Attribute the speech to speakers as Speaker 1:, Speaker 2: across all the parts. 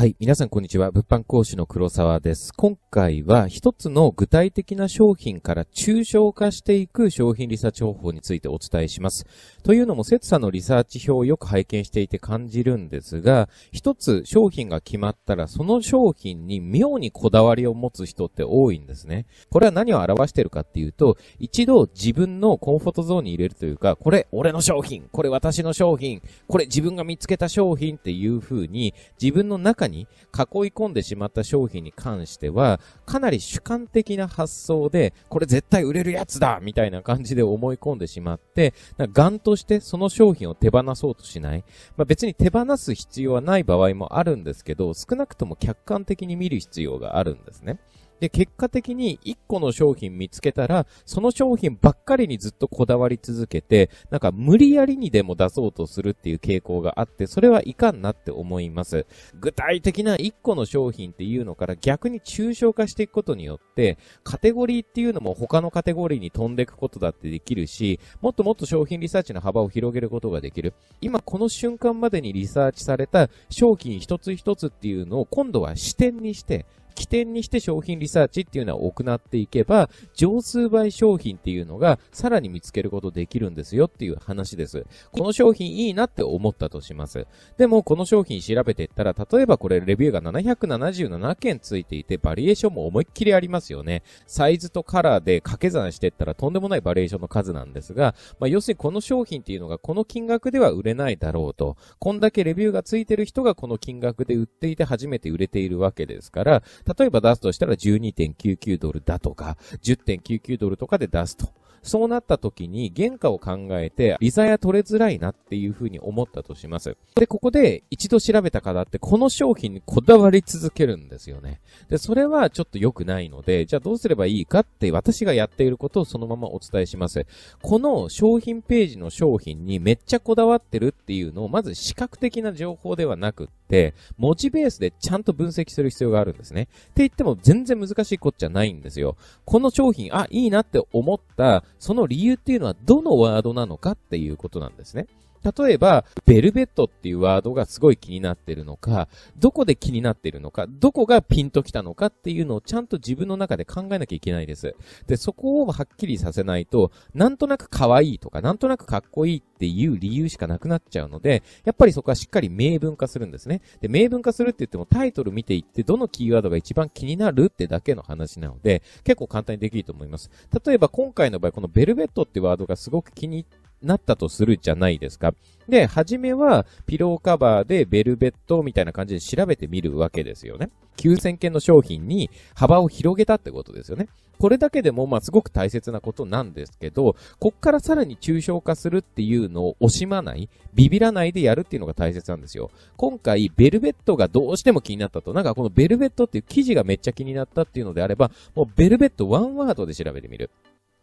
Speaker 1: はい。皆さん、こんにちは。物販講師の黒沢です。今回は、一つの具体的な商品から抽象化していく商品リサーチ方法についてお伝えします。というのも、切さんのリサーチ表をよく拝見していて感じるんですが、一つ商品が決まったら、その商品に妙にこだわりを持つ人って多いんですね。これは何を表してるかっていうと、一度自分のコンフォートゾーンに入れるというか、これ俺の商品、これ私の商品、これ自分が見つけた商品っていう風に、自分の中にに囲い込んでしまった商品に関しては、かなり主観的な発想で、これ絶対売れるやつだみたいな感じで思い込んでしまって、ガンとしてその商品を手放そうとしない。まあ、別に手放す必要はない場合もあるんですけど、少なくとも客観的に見る必要があるんですね。で、結果的に1個の商品見つけたら、その商品ばっかりにずっとこだわり続けて、なんか無理やりにでも出そうとするっていう傾向があって、それはいかんなって思います。具体的な1個の商品っていうのから逆に抽象化していくことによって、カテゴリーっていうのも他のカテゴリーに飛んでいくことだってできるし、もっともっと商品リサーチの幅を広げることができる。今この瞬間までにリサーチされた商品一つ一つっていうのを今度は視点にして、起点にして商品リサーチっていうのは行っていけば、上数倍商品っていうのがさらに見つけることできるんですよっていう話です。この商品いいなって思ったとします。でも、この商品調べていったら、例えばこれレビューが777件ついていて、バリエーションも思いっきりありますよね。サイズとカラーで掛け算していったらとんでもないバリエーションの数なんですが、まあ、要するにこの商品っていうのがこの金額では売れないだろうと。こんだけレビューがついてる人がこの金額で売っていて初めて売れているわけですから、例えば出すとしたら12.99ドルだとか、10.99ドルとかで出すと。そうなった時に原価を考えて、リザヤ取れづらいなっていうふうに思ったとします。で、ここで一度調べた方ってこの商品にこだわり続けるんですよね。で、それはちょっと良くないので、じゃあどうすればいいかって私がやっていることをそのままお伝えします。この商品ページの商品にめっちゃこだわってるっていうのをまず視覚的な情報ではなくて、文字ベースでちゃんと分析する必要があるんですね。って言っても全然難しいこっちゃないんですよ。この商品、あ、いいなって思った、その理由っていうのはどのワードなのかっていうことなんですね。例えば、ベルベットっていうワードがすごい気になってるのか、どこで気になってるのか、どこがピンときたのかっていうのをちゃんと自分の中で考えなきゃいけないです。で、そこをはっきりさせないと、なんとなく可愛いとか、なんとなくかっこいいっていう理由しかなくなっちゃうので、やっぱりそこはしっかり明文化するんですね。で、明文化するって言ってもタイトル見ていって、どのキーワードが一番気になるってだけの話なので、結構簡単にできると思います。例えば今回の場合、このベルベットってワードがすごく気に入って、なったとするじゃないですか。で、初めはピローカバーでベルベットみたいな感じで調べてみるわけですよね。9000件の商品に幅を広げたってことですよね。これだけでも、まあ、すごく大切なことなんですけど、こっからさらに抽象化するっていうのを惜しまない、ビビらないでやるっていうのが大切なんですよ。今回、ベルベットがどうしても気になったと、なんかこのベルベットっていう記事がめっちゃ気になったっていうのであれば、もうベルベットワンワードで調べてみる。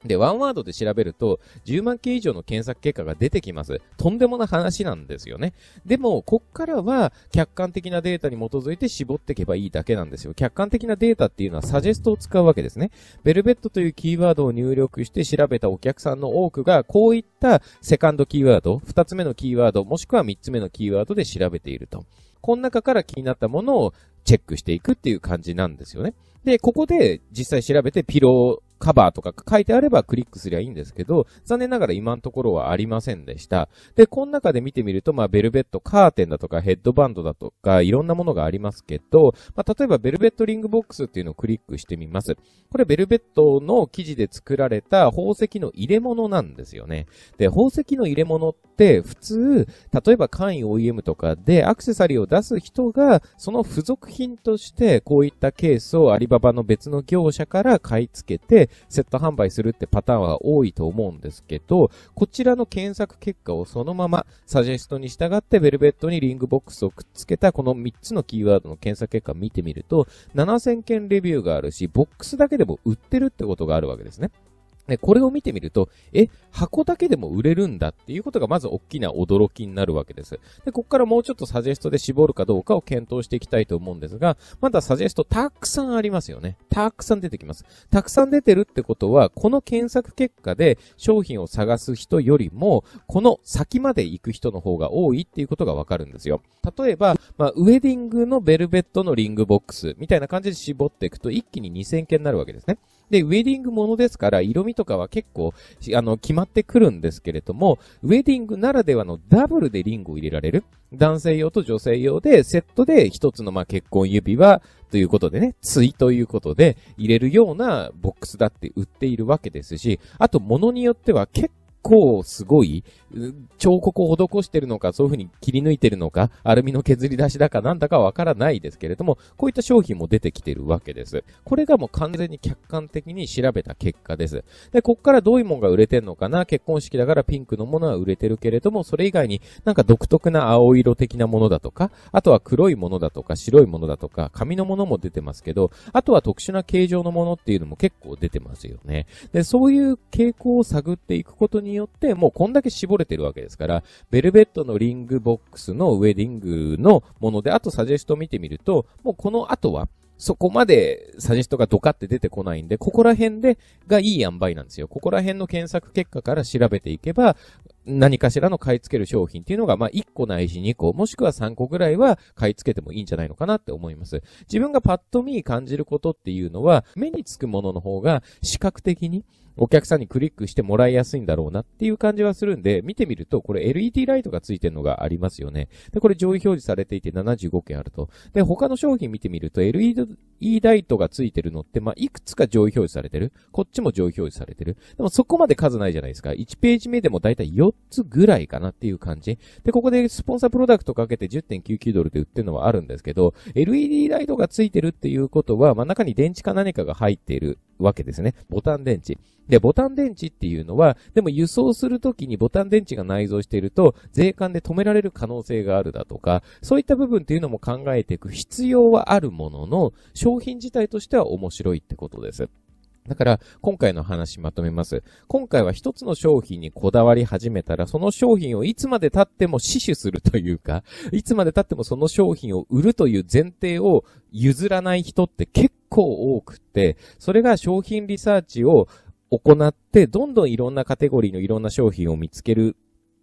Speaker 1: で、ワンワードで調べると、10万件以上の検索結果が出てきます。とんでもな話なんですよね。でも、こっからは、客観的なデータに基づいて絞っていけばいいだけなんですよ。客観的なデータっていうのは、サジェストを使うわけですね。ベルベットというキーワードを入力して調べたお客さんの多くが、こういったセカンドキーワード、2つ目のキーワード、もしくは3つ目のキーワードで調べていると。この中から気になったものをチェックしていくっていう感じなんですよね。で、ここで実際調べてピロー、カバーとか書いてあればクリックすりゃいいんですけど、残念ながら今のところはありませんでした。で、この中で見てみると、まあ、ベルベットカーテンだとかヘッドバンドだとか、いろんなものがありますけど、まあ、例えばベルベットリングボックスっていうのをクリックしてみます。これベルベットの生地で作られた宝石の入れ物なんですよね。で、宝石の入れ物って普通、例えば簡易 OEM とかでアクセサリーを出す人が、その付属品としてこういったケースをアリババの別の業者から買い付けて、セット販売するってパターンは多いと思うんですけど、こちらの検索結果をそのままサジェストに従ってベルベットにリングボックスをくっつけたこの3つのキーワードの検索結果を見てみると、7000件レビューがあるし、ボックスだけでも売ってるってことがあるわけですね。ね、これを見てみると、え、箱だけでも売れるんだっていうことがまず大きな驚きになるわけです。で、ここからもうちょっとサジェストで絞るかどうかを検討していきたいと思うんですが、まだサジェストたくさんありますよね。たくさん出てきます。たくさん出てるってことは、この検索結果で商品を探す人よりも、この先まで行く人の方が多いっていうことがわかるんですよ。例えば、まあ、ウェディングのベルベットのリングボックスみたいな感じで絞っていくと一気に2000件になるわけですね。で、ウェディングものですから、色味とかは結構、あの、決まってくるんですけれども、ウェディングならではのダブルでリングを入れられる。男性用と女性用で、セットで一つの、まあ、結婚指輪ということでね、いということで、入れるようなボックスだって売っているわけですし、あと、ものによっては結構すごい、彫刻を施してるのか、そういう風に切り抜いてるのか、アルミの削り出しだかなんだかわからないですけれども、こういった商品も出てきてるわけです。これがもう完全に客観的に調べた結果です。で、こっからどういうもんが売れてんのかな、結婚式だからピンクのものは売れてるけれども、それ以外になんか独特な青色的なものだとか、あとは黒いものだとか、白いものだとか、紙のものも出てますけど、あとは特殊な形状のものっていうのも結構出てますよね。で、そういう傾向を探っていくことにによってもうこんだけ絞れてるわけですから、ベルベットのリングボックスのウェディングのもので、あとサジェスト見てみると、もうこの後は、そこまでサジェストがドカって出てこないんで、ここら辺で、がいい塩梅なんですよ。ここら辺の検索結果から調べていけば、何かしらの買い付ける商品っていうのが、まあ、1個ないし2個、もしくは3個ぐらいは買い付けてもいいんじゃないのかなって思います。自分がパッと見感じることっていうのは、目につくものの方が視覚的にお客さんにクリックしてもらいやすいんだろうなっていう感じはするんで、見てみると、これ LED ライトがついてるのがありますよね。で、これ上位表示されていて75件あると。で、他の商品見てみると、LED ライトがついてるのって、まあ、いくつか上位表示されてる。こっちも上位表示されてる。でもそこまで数ないじゃないですか。1ページ目でもだいたい4つぐらいかなっていう感じ。で、ここでスポンサープロダクトかけて10.99ドルで売ってるのはあるんですけど、LED ライトがついてるっていうことは、まあ、中に電池か何かが入っているわけですね。ボタン電池。で、ボタン電池っていうのは、でも輸送するときにボタン電池が内蔵していると、税関で止められる可能性があるだとか、そういった部分っていうのも考えていく必要はあるものの、商品自体としては面白いってことです。だから、今回の話まとめます。今回は一つの商品にこだわり始めたら、その商品をいつまで経っても死守するというか、いつまで経ってもその商品を売るという前提を譲らない人って結構多くて、それが商品リサーチを行って、どんどんいろんなカテゴリーのいろんな商品を見つける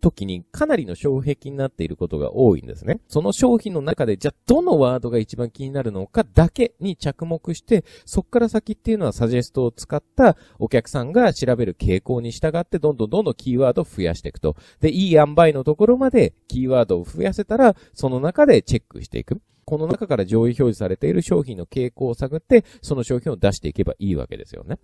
Speaker 1: 時にかなりの障壁になっていることが多いんですね。その商品の中で、じゃあどのワードが一番気になるのかだけに着目して、そっから先っていうのはサジェストを使ったお客さんが調べる傾向に従って、どんどんどんどんキーワードを増やしていくと。で、いい塩梅のところまでキーワードを増やせたら、その中でチェックしていく。この中から上位表示されている商品の傾向を探って、その商品を出していけばいいわけですよね。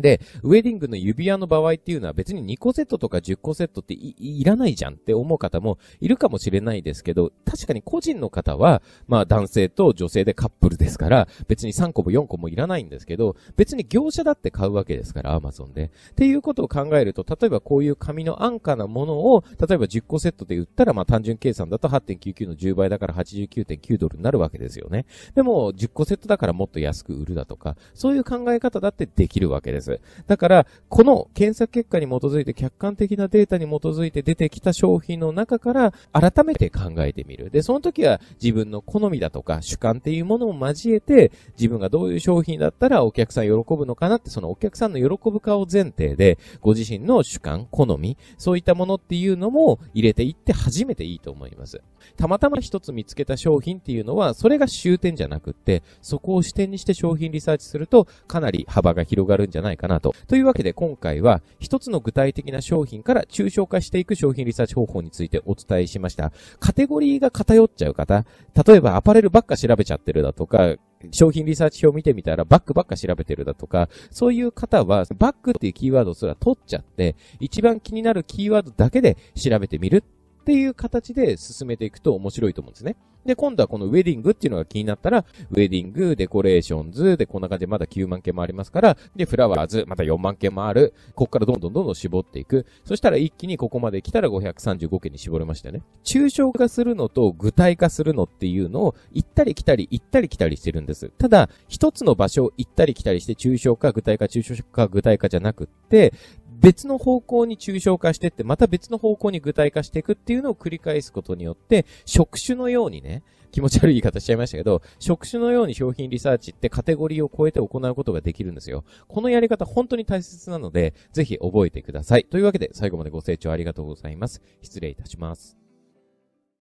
Speaker 1: で、ウェディングの指輪の場合っていうのは別に2個セットとか10個セットっていらないじゃんって思う方もいるかもしれないですけど、確かに個人の方は、まあ男性と女性でカップルですから、別に3個も4個もいらないんですけど、別に業者だって買うわけですから、アマゾンで。っていうことを考えると、例えばこういう紙の安価なものを、例えば10個セットで売ったら、まあ単純計算だと8.99の10倍だから89.9ドルになるわけですよね。でも、10個セットだからもっと安く売るだとか、そういう考え方だってできるわけです。。だから、この検索結果に基づいて客観的なデータに基づいて出てきた商品の中から改めて考えてみる。で、その時は自分の好みだとか主観っていうものを交えて自分がどういう商品だったらお客さん喜ぶのかなってそのお客さんの喜ぶ顔前提でご自身の主観、好み、そういったものっていうのも入れていって初めていいと思います。たまたま一つ見つけた商品っていうのはそれが終点じゃなくってそこを視点にして商品リサーチするとかなり幅が広がるんじゃないかかなと。というわけで今回は一つの具体的な商品から抽象化していく商品リサーチ方法についてお伝えしました。カテゴリーが偏っちゃう方、例えばアパレルばっか調べちゃってるだとか、商品リサーチ表見てみたらバックばっか調べてるだとか、そういう方はバックっていうキーワードすら取っちゃって、一番気になるキーワードだけで調べてみるっていう形で進めていくと面白いと思うんですね。で、今度はこのウェディングっていうのが気になったら、ウェディング、デコレーションズ、で、こんな感じでまだ9万件もありますから、で、フラワーズ、また4万件もある。こっからどんどんどんどん絞っていく。そしたら一気にここまで来たら535件に絞れましたね。抽象化するのと具体化するのっていうのを、行ったり来たり、行ったり来たりしてるんです。ただ、一つの場所を行ったり来たりして、抽象化、具体化、抽象化、具体化じゃなくって、別の方向に抽象化してって、また別の方向に具体化していくっていうのを繰り返すことによって、触手のようにね、気持ち悪い言い方しちゃいましたけど、触手のように商品リサーチってカテゴリーを超えて行うことができるんですよ。このやり方本当に大切なので、ぜひ覚えてください。というわけで最後までご清聴ありがとうございます。失礼いたします。